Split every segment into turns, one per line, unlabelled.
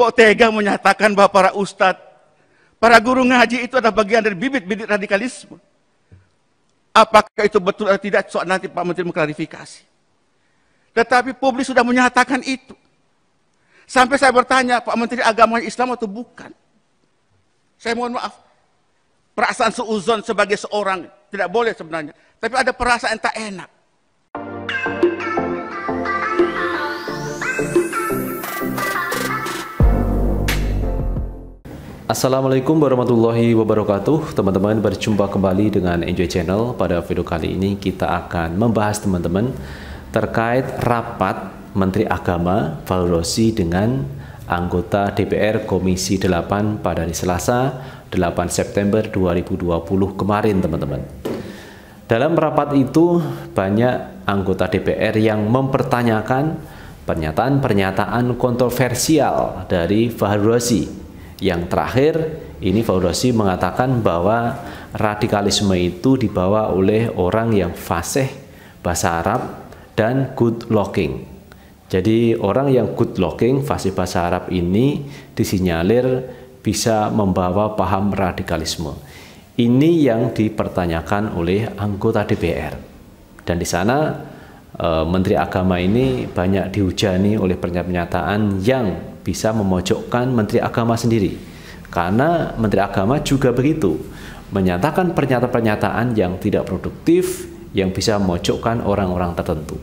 Kok tega menyatakan bahwa para ustadz, para guru ngaji itu adalah bagian dari bibit-bibit radikalisme? Apakah itu betul atau tidak, soal nanti Pak Menteri mengklarifikasi. Tetapi publik sudah menyatakan itu. Sampai saya bertanya, Pak Menteri Agama Islam atau bukan? Saya mohon maaf. Perasaan seuzon sebagai seorang, tidak boleh sebenarnya. Tapi ada perasaan tak enak.
Assalamualaikum warahmatullahi wabarakatuh Teman-teman berjumpa kembali dengan Enjoy Channel Pada video kali ini kita akan membahas teman-teman Terkait rapat Menteri Agama Valrosi dengan anggota DPR Komisi 8 pada hari Selasa 8 September 2020 kemarin teman-teman Dalam rapat itu banyak anggota DPR yang mempertanyakan pernyataan-pernyataan kontroversial dari Fahru Rosi. Yang terakhir, ini Faudosi mengatakan bahwa radikalisme itu dibawa oleh orang yang fasih bahasa Arab dan good looking. Jadi orang yang good looking fasih bahasa Arab ini disinyalir bisa membawa paham radikalisme. Ini yang dipertanyakan oleh anggota DPR. Dan di sana eh, Menteri Agama ini banyak dihujani oleh pernyataan yang bisa memojokkan Menteri Agama sendiri. Karena Menteri Agama juga begitu, menyatakan pernyataan-pernyataan yang tidak produktif, yang bisa memojokkan orang-orang tertentu.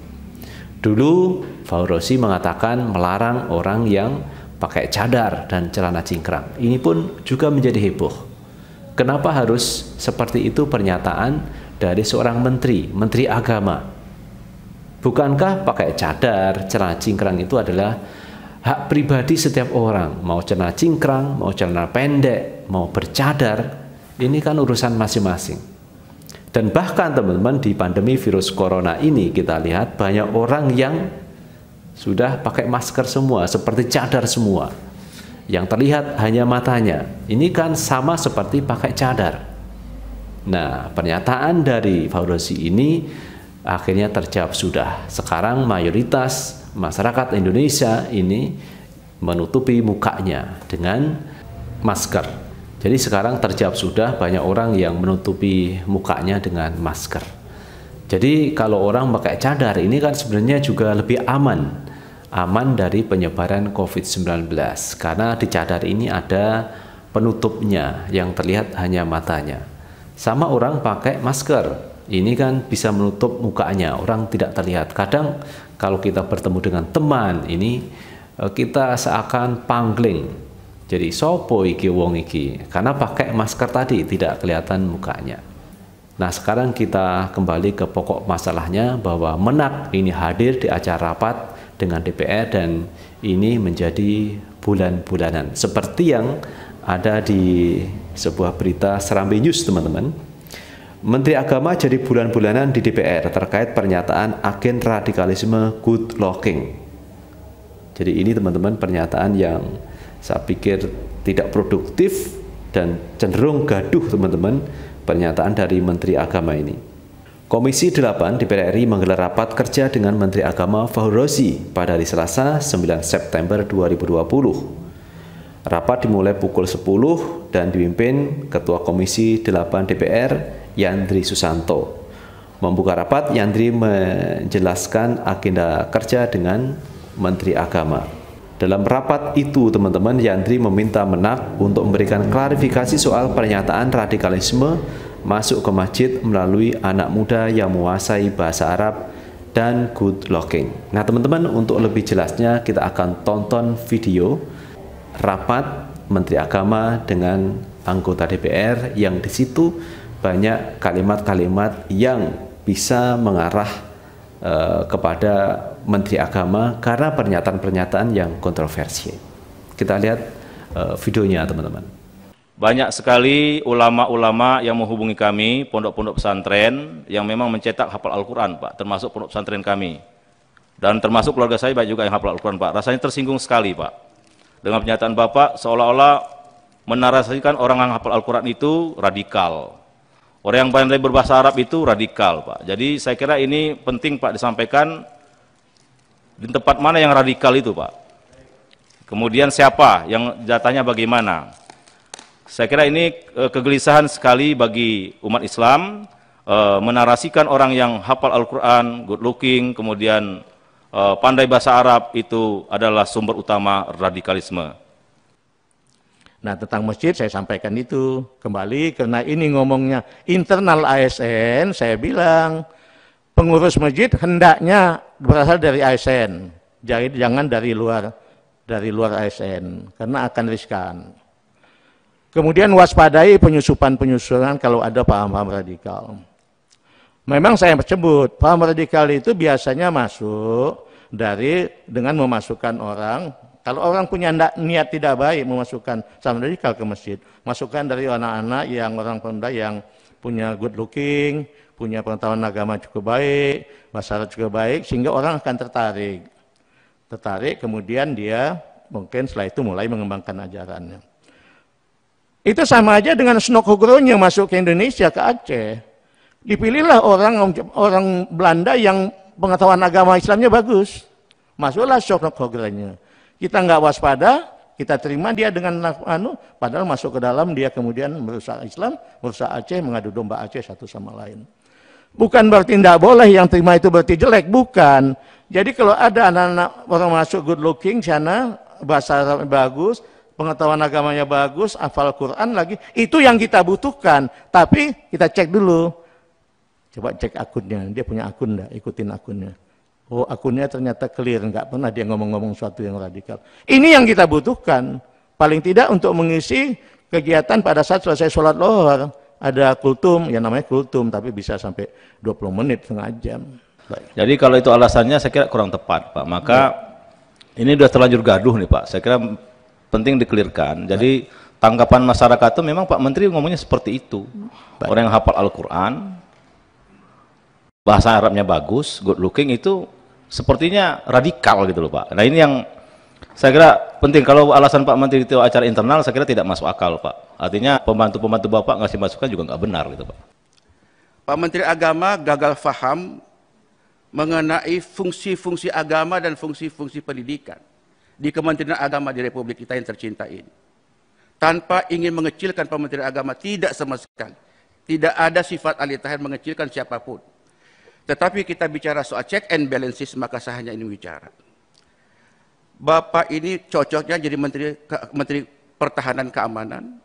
Dulu, Faurosi mengatakan melarang orang yang pakai cadar dan celana cingkrang. Ini pun juga menjadi heboh. Kenapa harus seperti itu pernyataan dari seorang menteri, menteri agama? Bukankah pakai cadar, celana cingkrang itu adalah hak pribadi setiap orang, mau celana cingkrang, mau celana pendek, mau bercadar, ini kan urusan masing-masing. Dan bahkan teman-teman di pandemi virus corona ini kita lihat banyak orang yang sudah pakai masker semua, seperti cadar semua. Yang terlihat hanya matanya. Ini kan sama seperti pakai cadar. Nah, pernyataan dari Faurosi ini akhirnya terjawab sudah. Sekarang mayoritas masyarakat Indonesia ini menutupi mukanya dengan masker. Jadi sekarang terjawab sudah banyak orang yang menutupi mukanya dengan masker. Jadi kalau orang pakai cadar ini kan sebenarnya juga lebih aman. Aman dari penyebaran COVID-19 karena di cadar ini ada penutupnya yang terlihat hanya matanya. Sama orang pakai masker ini kan bisa menutup mukanya, orang tidak terlihat. Kadang kalau kita bertemu dengan teman ini eh, kita seakan pangling. Jadi sopo iki wong iki karena pakai masker tadi tidak kelihatan mukanya. Nah, sekarang kita kembali ke pokok masalahnya bahwa menak ini hadir di acara rapat dengan DPR dan ini menjadi bulan-bulanan seperti yang ada di sebuah berita Serambi News, teman-teman. Menteri Agama jadi bulan-bulanan di DPR terkait pernyataan agen radikalisme good Locking. Jadi ini teman-teman pernyataan yang saya pikir tidak produktif dan cenderung gaduh teman-teman pernyataan dari Menteri Agama ini. Komisi 8 DPR RI menggelar rapat kerja dengan Menteri Agama Fahruzi pada hari Selasa 9 September 2020. Rapat dimulai pukul 10 dan dipimpin Ketua Komisi 8 DPR Yandri Susanto. Membuka rapat, Yandri menjelaskan agenda kerja dengan Menteri Agama. Dalam rapat itu, teman-teman, Yandri meminta Menak untuk memberikan klarifikasi soal pernyataan radikalisme masuk ke masjid melalui anak muda yang menguasai bahasa Arab dan good locking. Nah, teman-teman, untuk lebih jelasnya kita akan tonton video rapat Menteri Agama dengan anggota DPR yang di situ banyak kalimat-kalimat yang bisa mengarah e, kepada Menteri Agama karena pernyataan-pernyataan yang kontroversi. Kita lihat e, videonya teman-teman.
Banyak sekali ulama-ulama yang menghubungi kami, pondok-pondok pesantren yang memang mencetak hafal Al-Quran, Pak, termasuk pondok pesantren kami. Dan termasuk keluarga saya banyak juga yang hafal Al-Quran, Pak. Rasanya tersinggung sekali, Pak. Dengan pernyataan Bapak, seolah-olah menarasikan orang yang hafal Al-Quran itu radikal. Orang yang pandai berbahasa Arab itu radikal, Pak. Jadi saya kira ini penting, Pak, disampaikan di tempat mana yang radikal itu, Pak. Kemudian siapa yang datanya bagaimana. Saya kira ini eh, kegelisahan sekali bagi umat Islam eh, menarasikan orang yang hafal Al-Quran, good looking, kemudian eh, pandai bahasa Arab itu adalah sumber utama radikalisme.
Nah tentang masjid saya sampaikan itu kembali karena ini ngomongnya internal ASN saya bilang pengurus masjid hendaknya berasal dari ASN jadi jangan dari luar dari luar ASN karena akan riskan. Kemudian waspadai penyusupan-penyusupan kalau ada paham-paham radikal. Memang saya sebut paham radikal itu biasanya masuk dari dengan memasukkan orang kalau orang punya niat tidak baik memasukkan sama radikal ke masjid, masukkan dari anak-anak yang orang Pemda yang punya good looking, punya pengetahuan agama cukup baik, masyarakat cukup baik, sehingga orang akan tertarik. Tertarik, kemudian dia mungkin setelah itu mulai mengembangkan ajarannya. Itu sama aja dengan snokogronya masuk ke Indonesia, ke Aceh. Dipilihlah orang orang Belanda yang pengetahuan agama Islamnya bagus. Masuklah snokogronya. Kita nggak waspada, kita terima dia dengan anu, padahal masuk ke dalam dia kemudian merusak Islam, merusak Aceh, mengadu domba Aceh satu sama lain. Bukan berarti tidak boleh yang terima itu berarti jelek, bukan. Jadi kalau ada anak-anak orang masuk good looking sana, bahasa bagus, pengetahuan agamanya bagus, hafal Quran lagi, itu yang kita butuhkan. Tapi kita cek dulu. Coba cek akunnya, dia punya akun enggak, ikutin akunnya. Oh akunnya ternyata clear, nggak pernah dia ngomong-ngomong sesuatu yang radikal. Ini yang kita butuhkan. Paling tidak untuk mengisi kegiatan pada saat selesai sholat lohar. Ada kultum, ya namanya kultum, tapi bisa sampai 20 menit, setengah jam.
Baik. Jadi kalau itu alasannya saya kira kurang tepat Pak. Maka ya. ini sudah terlanjur gaduh nih Pak. Saya kira penting dikelirkan. Jadi tanggapan masyarakat itu memang Pak Menteri ngomongnya seperti itu. Baik. Orang yang hafal Al-Quran, bahasa Arabnya bagus, good looking itu sepertinya radikal gitu loh Pak. Nah ini yang saya kira penting. Kalau alasan Pak Menteri itu acara internal, saya kira tidak masuk akal Pak. Artinya pembantu-pembantu Bapak ngasih masukan juga nggak benar gitu Pak.
Pak Menteri Agama gagal faham mengenai fungsi-fungsi agama dan fungsi-fungsi pendidikan di Kementerian Agama di Republik kita yang tercinta ini. Tanpa ingin mengecilkan Pak Menteri Agama, tidak sama sekali. Tidak ada sifat alih mengecilkan siapapun. Tetapi kita bicara soal check and balances, maka saya hanya ini bicara. Bapak ini cocoknya jadi menteri menteri pertahanan keamanan,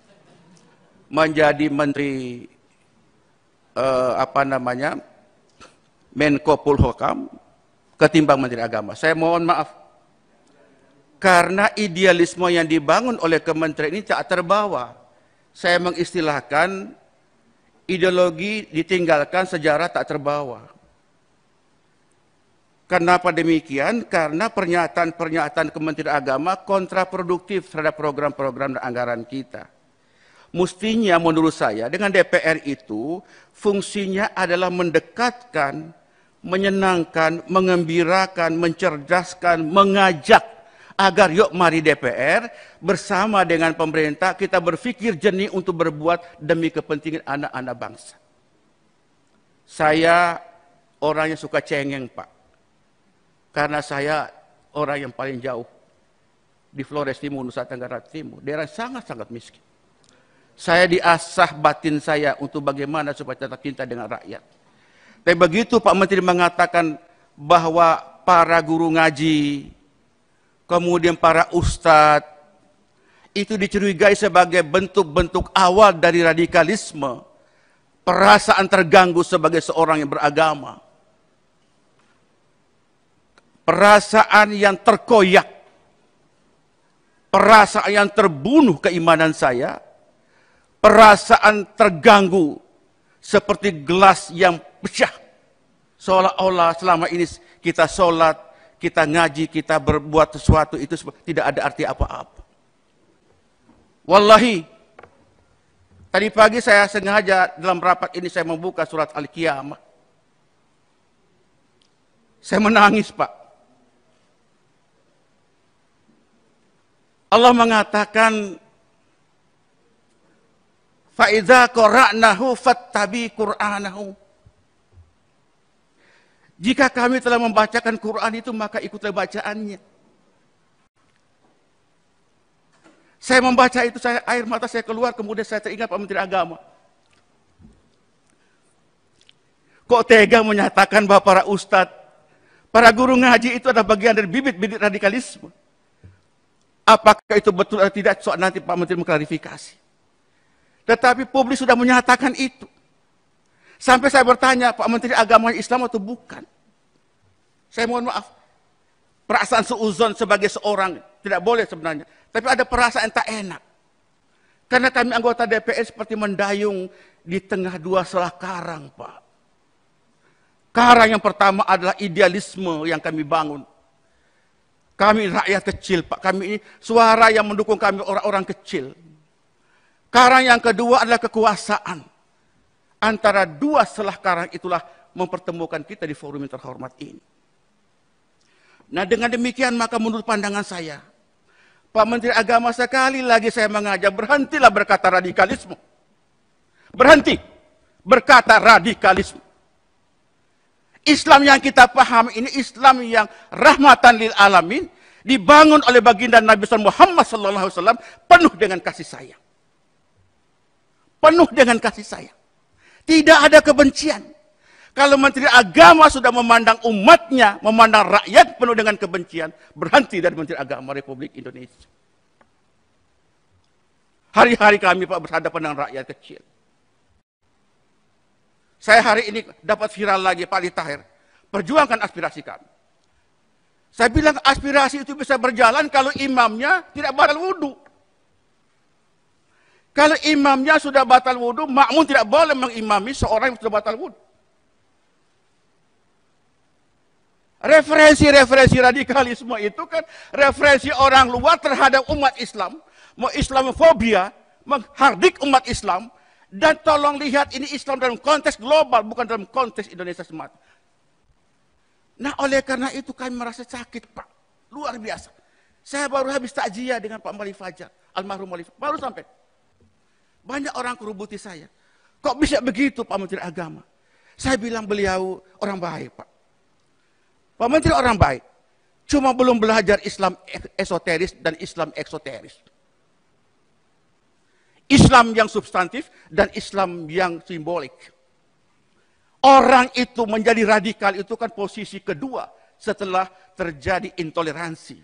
menjadi menteri eh, apa namanya Menko Polhukam ketimbang menteri agama. Saya mohon maaf, karena idealisme yang dibangun oleh kementerian ini tak terbawa. Saya mengistilahkan ideologi ditinggalkan sejarah tak terbawa. Kenapa demikian? Karena pernyataan-pernyataan Kementerian Agama kontraproduktif terhadap program-program dan anggaran kita. Mestinya menurut saya dengan DPR itu fungsinya adalah mendekatkan, menyenangkan, mengembirakan, mencerdaskan, mengajak agar yuk mari DPR bersama dengan pemerintah kita berpikir jernih untuk berbuat demi kepentingan anak-anak bangsa. Saya orangnya suka cengeng Pak karena saya orang yang paling jauh di Flores Timur, Nusa Tenggara Timur, daerah sangat-sangat miskin. Saya diasah batin saya untuk bagaimana supaya tetap cinta dengan rakyat. Tapi begitu Pak Menteri mengatakan bahwa para guru ngaji, kemudian para ustadz, itu dicurigai sebagai bentuk-bentuk awal dari radikalisme, perasaan terganggu sebagai seorang yang beragama perasaan yang terkoyak, perasaan yang terbunuh keimanan saya, perasaan terganggu seperti gelas yang pecah. Seolah-olah selama ini kita sholat, kita ngaji, kita berbuat sesuatu itu tidak ada arti apa-apa. Wallahi, tadi pagi saya sengaja dalam rapat ini saya membuka surat Al-Qiyamah. Saya menangis, Pak. Allah mengatakan Faiza qara'nahu fattabi qur'anahu. Jika kami telah membacakan Quran itu maka ikutlah bacaannya. Saya membaca itu saya air mata saya keluar kemudian saya teringat Pak Menteri Agama. Kok tega menyatakan bahwa para ustadz, para guru ngaji itu adalah bagian dari bibit-bibit radikalisme. Apakah itu betul atau tidak, soal nanti Pak Menteri mengklarifikasi. Tetapi publik sudah menyatakan itu. Sampai saya bertanya, Pak Menteri agama Islam atau bukan? Saya mohon maaf. Perasaan seuzon sebagai seorang, tidak boleh sebenarnya. Tapi ada perasaan tak enak. Karena kami anggota DPR seperti mendayung di tengah dua selah karang, Pak. Karang yang pertama adalah idealisme yang kami bangun. Kami rakyat kecil, Pak. Kami ini suara yang mendukung kami orang-orang kecil. Karang yang kedua adalah kekuasaan. Antara dua selah karang itulah mempertemukan kita di forum yang terhormat ini. Nah dengan demikian maka menurut pandangan saya, Pak Menteri Agama sekali lagi saya mengajak berhentilah berkata radikalisme. Berhenti berkata radikalisme. Islam yang kita pahami ini Islam yang rahmatan lil alamin dibangun oleh baginda Nabi Muhammad sallallahu alaihi wasallam penuh dengan kasih sayang. Penuh dengan kasih sayang. Tidak ada kebencian. Kalau menteri agama sudah memandang umatnya, memandang rakyat penuh dengan kebencian, berhenti dari menteri agama Republik Indonesia. Hari-hari kami Pak berhadapan dengan rakyat kecil. Saya hari ini dapat viral lagi Pak Litahir Perjuangkan aspirasi kami. Saya bilang aspirasi itu bisa berjalan kalau imamnya tidak batal wudhu. Kalau imamnya sudah batal wudhu, makmum tidak boleh mengimami seorang yang sudah batal wudhu. Referensi-referensi radikalisme itu kan referensi orang luar terhadap umat Islam, mau islamofobia menghardik umat Islam, dan tolong lihat ini Islam dalam konteks global, bukan dalam konteks Indonesia semata. Nah oleh karena itu kami merasa sakit Pak. Luar biasa. Saya baru habis takjiah dengan Pak Mali Fajar. Almarhum Mali Fajar. Baru sampai. Banyak orang kerubuti saya. Kok bisa begitu Pak Menteri Agama? Saya bilang beliau orang baik Pak. Pak Menteri orang baik. Cuma belum belajar Islam esoteris dan Islam eksoteris. Islam yang substantif dan Islam yang simbolik. Orang itu menjadi radikal itu kan posisi kedua setelah terjadi intoleransi.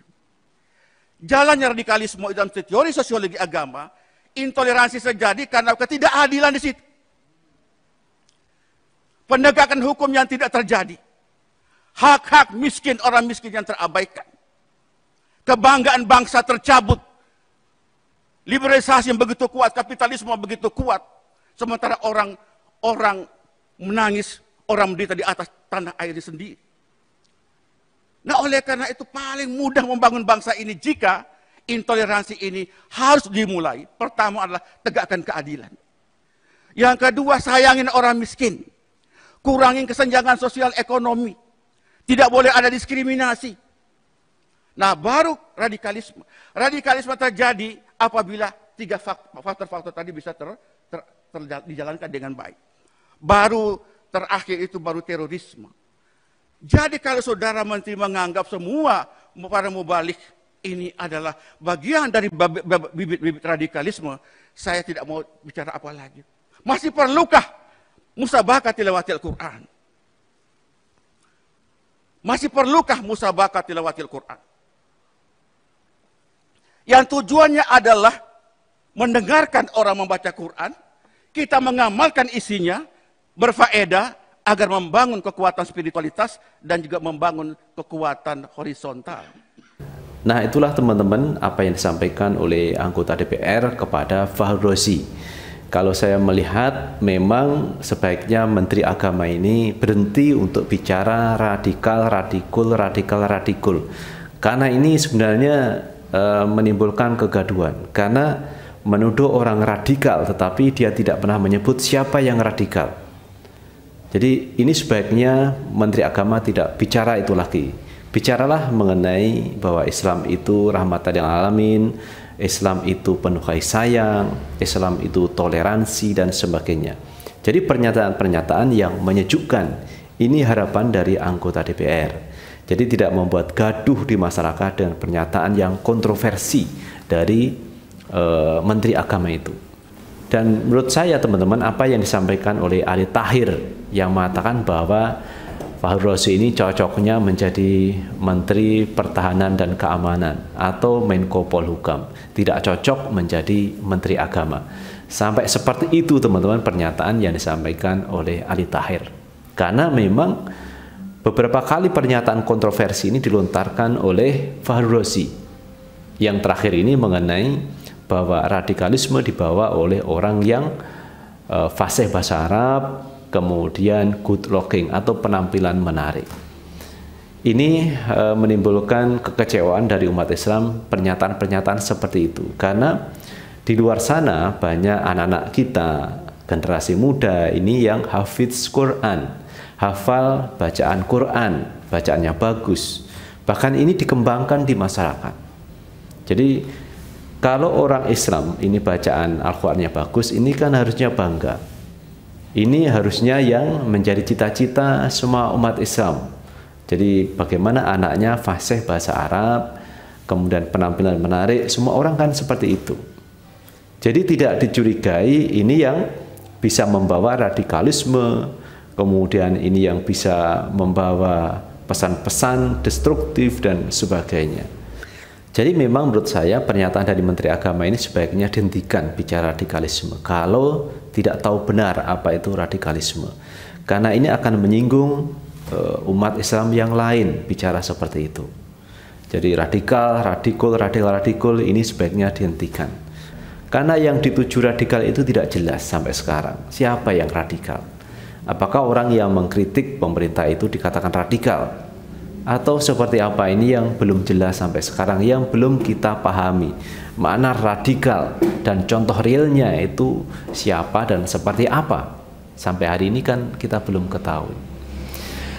Jalannya radikalisme dalam teori sosiologi agama, intoleransi terjadi karena ketidakadilan di situ. Penegakan hukum yang tidak terjadi. Hak-hak miskin orang miskin yang terabaikan. Kebanggaan bangsa tercabut Liberalisasi yang begitu kuat, kapitalisme yang begitu kuat. Sementara orang orang menangis, orang menderita di atas tanah airnya sendiri. Nah oleh karena itu paling mudah membangun bangsa ini jika intoleransi ini harus dimulai. Pertama adalah tegakkan keadilan. Yang kedua sayangin orang miskin. Kurangin kesenjangan sosial ekonomi. Tidak boleh ada diskriminasi. Nah baru radikalisme. Radikalisme terjadi apabila tiga faktor-faktor tadi bisa ter, ter, ter, dijalankan dengan baik. Baru terakhir itu baru terorisme. Jadi kalau saudara menteri menganggap semua para mubalik ini adalah bagian dari bibit-bibit radikalisme, saya tidak mau bicara apa lagi. Masih perlukah musabakah al Quran? Masih perlukah musabakah al Quran? yang tujuannya adalah mendengarkan orang membaca Quran, kita mengamalkan isinya, berfaedah, agar membangun kekuatan spiritualitas dan juga membangun kekuatan horizontal.
Nah itulah teman-teman apa yang disampaikan oleh anggota DPR kepada Fahrozi. Kalau saya melihat memang sebaiknya Menteri Agama ini berhenti untuk bicara radikal, radikul, radikal, radikul. Karena ini sebenarnya E, menimbulkan kegaduhan karena menuduh orang radikal tetapi dia tidak pernah menyebut siapa yang radikal. Jadi ini sebaiknya Menteri Agama tidak bicara itu lagi. Bicaralah mengenai bahwa Islam itu rahmatan yang alamin, Islam itu penuh kasih sayang, Islam itu toleransi dan sebagainya. Jadi pernyataan-pernyataan yang menyejukkan ini harapan dari anggota DPR. Jadi tidak membuat gaduh di masyarakat dengan pernyataan yang kontroversi dari e, Menteri Agama itu. Dan menurut saya teman-teman apa yang disampaikan oleh Ali Tahir yang mengatakan bahwa Fahru Rosi ini cocoknya menjadi Menteri Pertahanan dan Keamanan atau Menko Polhukam, tidak cocok menjadi Menteri Agama. Sampai seperti itu teman-teman pernyataan yang disampaikan oleh Ali Tahir. Karena memang Beberapa kali pernyataan kontroversi ini dilontarkan oleh Fahru Rosi Yang terakhir ini mengenai bahwa radikalisme dibawa oleh orang yang uh, fasih bahasa Arab, kemudian good looking atau penampilan menarik. Ini uh, menimbulkan kekecewaan dari umat Islam pernyataan-pernyataan seperti itu karena di luar sana banyak anak-anak kita generasi muda ini yang hafiz Quran hafal bacaan Quran, bacaannya bagus. Bahkan ini dikembangkan di masyarakat. Jadi kalau orang Islam ini bacaan Al-Qur'annya bagus, ini kan harusnya bangga. Ini harusnya yang menjadi cita-cita semua umat Islam. Jadi bagaimana anaknya fasih bahasa Arab, kemudian penampilan menarik, semua orang kan seperti itu. Jadi tidak dicurigai ini yang bisa membawa radikalisme, kemudian ini yang bisa membawa pesan-pesan destruktif dan sebagainya. Jadi memang menurut saya pernyataan dari Menteri Agama ini sebaiknya dihentikan bicara radikalisme kalau tidak tahu benar apa itu radikalisme. Karena ini akan menyinggung uh, umat Islam yang lain bicara seperti itu. Jadi radikal, radikal, radikal, radikal ini sebaiknya dihentikan. Karena yang dituju radikal itu tidak jelas sampai sekarang. Siapa yang radikal? Apakah orang yang mengkritik pemerintah itu dikatakan radikal? Atau seperti apa ini yang belum jelas sampai sekarang, yang belum kita pahami. Mana radikal dan contoh realnya itu siapa dan seperti apa. Sampai hari ini kan kita belum ketahui.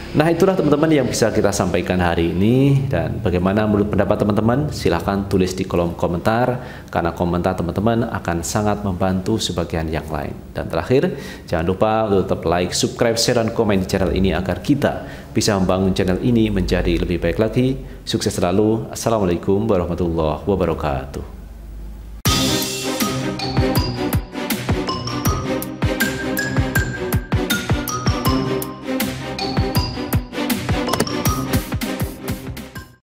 Nah itulah teman-teman yang bisa kita sampaikan hari ini dan bagaimana menurut pendapat teman-teman silahkan tulis di kolom komentar karena komentar teman-teman akan sangat membantu sebagian yang lain. Dan terakhir jangan lupa untuk tetap like, subscribe, share, dan komen di channel ini agar kita bisa membangun channel ini menjadi lebih baik lagi. Sukses selalu. Assalamualaikum warahmatullahi wabarakatuh.